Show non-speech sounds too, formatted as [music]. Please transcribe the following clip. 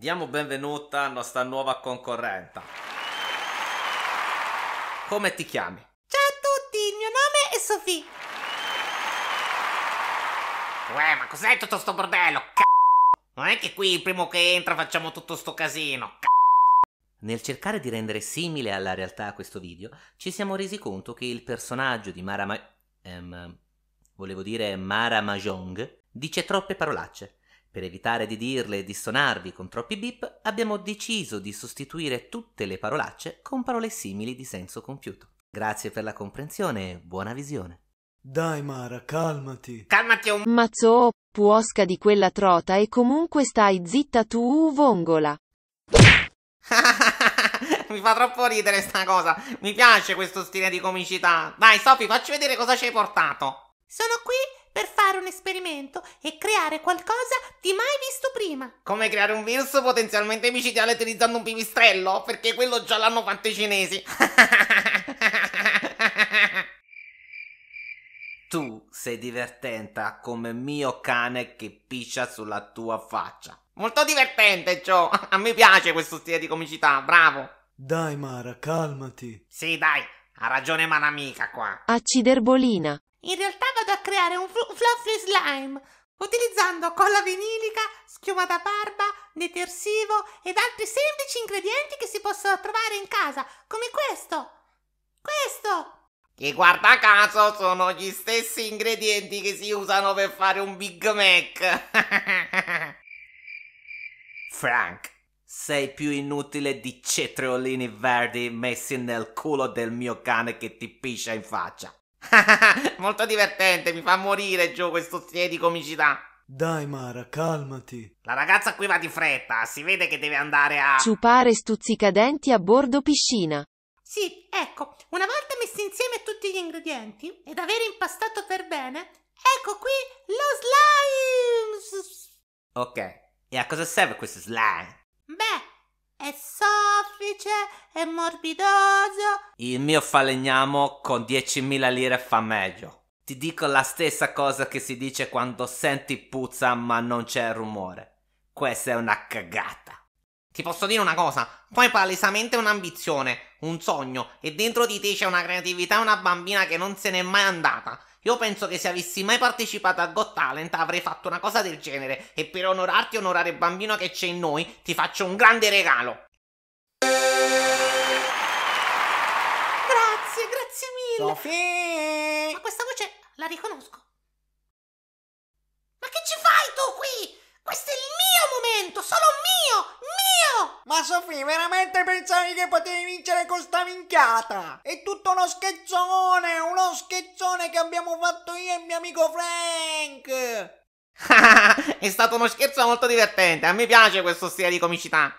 Diamo benvenuta a nostra nuova concorrente. Come ti chiami? Ciao a tutti, il mio nome è Sofì. Uè, ma cos'è tutto sto bordello? C***o? Non è che qui il primo che entra facciamo tutto sto casino. C***o. Nel cercare di rendere simile alla realtà questo video, ci siamo resi conto che il personaggio di Mara Ma... Ehm, volevo dire Mara Majong, dice troppe parolacce per evitare di dirle e di suonarvi con troppi bip, abbiamo deciso di sostituire tutte le parolacce con parole simili di senso compiuto. Grazie per la comprensione e buona visione. Dai Mara, calmati. Calmati un oh mazzo, puosca di quella trota e comunque stai zitta tu, vongola. [laughs] mi fa troppo ridere sta cosa. Mi piace questo stile di comicità. Dai, Sofi, facci vedere cosa ci hai portato. Sono qui per fare un esperimento e creare qualcosa di mai visto prima. Come creare un virus potenzialmente micidiale utilizzando un pipistrello? Perché quello già l'hanno fatto i cinesi. [laughs] tu sei divertente come mio cane che piscia sulla tua faccia. Molto divertente, Joe. [laughs] A me piace questo stile di comicità, bravo. Dai, Mara, calmati. Sì, dai, ha ragione Manamica qua. Acciderbolina. In realtà vado a creare un fl- fluffy slime utilizzando colla vinilica, schiuma da barba, detersivo ed altri semplici ingredienti che si possono trovare in casa, come questo. Questo. Che guarda caso sono gli stessi ingredienti che si usano per fare un Big Mac. [laughs] Frank sei più inutile di cetriolini verdi messi nel culo del mio cane che ti piscia in faccia. [laughs] Molto divertente, mi fa morire Joe questo stile di comicità. Dai Mara, calmati. La ragazza qui va di fretta, si vede che deve andare a... Ciupare stuzzicadenti a bordo piscina. Sì, ecco, una volta messi insieme tutti gli ingredienti ed aver impastato per bene, ecco qui lo slime! Ok, e a cosa serve questo slime? è soffice, è morbidoso. Il mio falegname con 10.000 lire fa meglio. Ti dico la stessa cosa che si dice quando senti puzza ma non c'è rumore. Questa è una cagata. Ti posso dire una cosa, tu hai palesemente un'ambizione, un sogno, e dentro di te c'è una creatività e una bambina che non se n'è mai andata. Io penso che se avessi mai partecipato a Got Talent avrei fatto una cosa del genere e per onorarti e onorare il bambino che c'è in noi ti faccio un grande regalo. Grazie, grazie mille. Sofì! Ma questa voce la riconosco. veramente pensavi che potevi vincere con sta minchiata? È tutto uno scherzone, uno scherzone che abbiamo fatto io e mio amico Frank! [laughs] è stato uno scherzo molto divertente, a me piace questo stile di comicità.